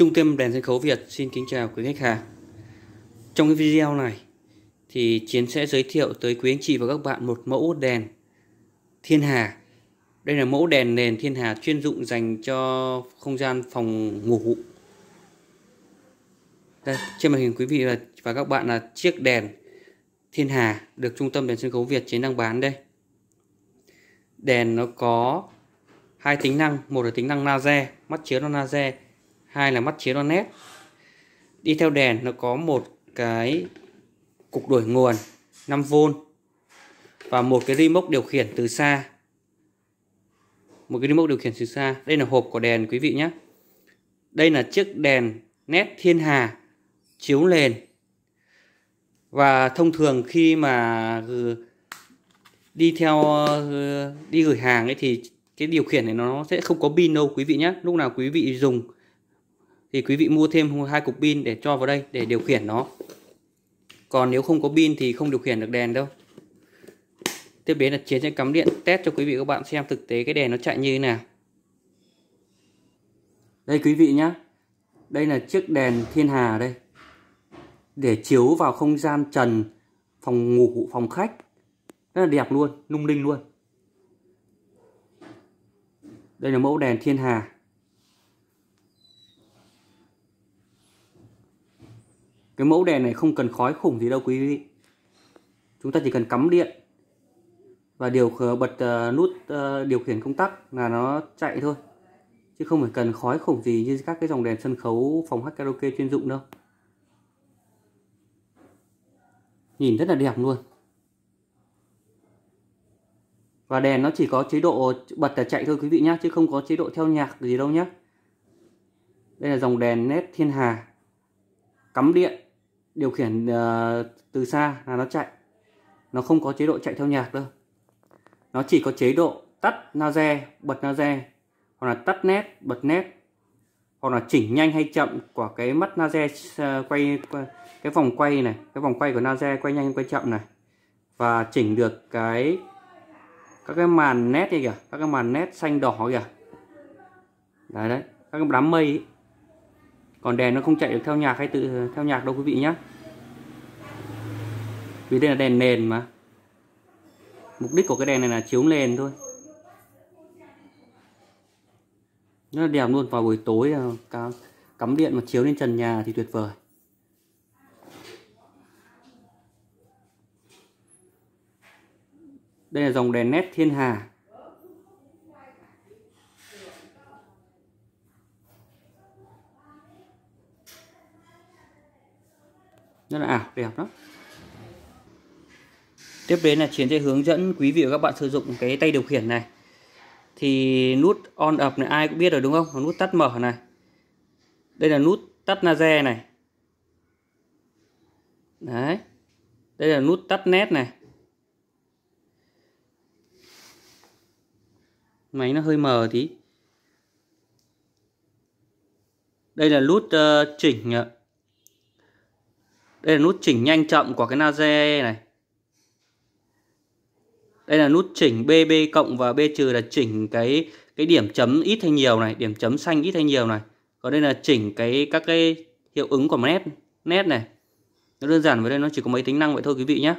Trung tâm đèn sân khấu Việt xin kính chào quý khách hàng. Trong cái video này thì Chiến sẽ giới thiệu tới quý anh chị và các bạn một mẫu đèn thiên hà. Đây là mẫu đèn nền thiên hà chuyên dụng dành cho không gian phòng ngủ. Đây, trên màn hình quý vị và các bạn là chiếc đèn thiên hà được Trung tâm đèn sân khấu Việt Chiến đang bán đây. Đèn nó có hai tính năng, một là tính năng laser, mắt chiếu nó laser hai là mắt chiếu đo nét đi theo đèn nó có một cái cục đuổi nguồn 5V và một cái remote điều khiển từ xa một cái remote điều khiển từ xa đây là hộp của đèn quý vị nhé đây là chiếc đèn nét thiên hà chiếu nền và thông thường khi mà đi theo đi gửi hàng ấy thì cái điều khiển này nó sẽ không có pin đâu quý vị nhé lúc nào quý vị dùng thì quý vị mua thêm hai cục pin để cho vào đây để điều khiển nó còn nếu không có pin thì không điều khiển được đèn đâu tiếp đến là chiến sẽ cắm điện test cho quý vị các bạn xem thực tế cái đèn nó chạy như thế nào đây quý vị nhé đây là chiếc đèn thiên hà đây để chiếu vào không gian trần phòng ngủ phòng khách rất là đẹp luôn lung linh luôn đây là mẫu đèn thiên hà cái mẫu đèn này không cần khói khủng gì đâu quý vị chúng ta chỉ cần cắm điện và điều bật ờ, nút ờ, điều khiển công tắc là nó chạy thôi chứ không phải cần khói khủng gì như các cái dòng đèn sân khấu phòng hát karaoke chuyên dụng đâu nhìn rất là đẹp luôn và đèn nó chỉ có chế độ bật là chạy thôi quý vị nhé chứ không có chế độ theo nhạc gì đâu nhé đây là dòng đèn nét thiên hà cắm điện điều khiển ờ, từ xa là nó chạy nó không có chế độ chạy theo nhạc đâu nó chỉ có chế độ tắt laser bật laser hoặc là tắt nét bật nét hoặc là chỉnh nhanh hay chậm của cái mắt laser ờ, quay cái vòng quay này cái vòng quay của laser quay nhanh quay chậm này và chỉnh được cái các cái màn nét đây kìa các cái màn nét xanh đỏ kìa đấy đấy các cái đám mây ấy còn đèn nó không chạy được theo nhạc hay tự theo nhạc đâu quý vị nhé vì đây là đèn nền mà mục đích của cái đèn này là chiếu nền thôi rất là đẹp luôn vào buổi tối ờ, cắm điện mà chiếu lên trần nhà thì tuyệt vời đây là dòng đèn nét thiên hà rất là ảo đẹp lắm tiếp đến là chiến sẽ hướng dẫn quý vị và các bạn sử dụng cái tay điều khiển này thì nút on up này ai cũng biết rồi đúng không nút tắt mở này đây là nút tắt laser này đấy đây là nút tắt nét này máy nó hơi mờ tí đây là nút uh, chỉnh ờ, đây là nút chỉnh nhanh chậm của cái laser này đây là nút chỉnh BB cộng và B trừ là chỉnh cái cái điểm chấm ít hay nhiều này, điểm chấm xanh ít hay nhiều này. Còn đây là chỉnh cái các cái hiệu ứng của nét nét này. Nó đơn giản với đây nó chỉ có mấy tính năng vậy thôi quý vị nhé.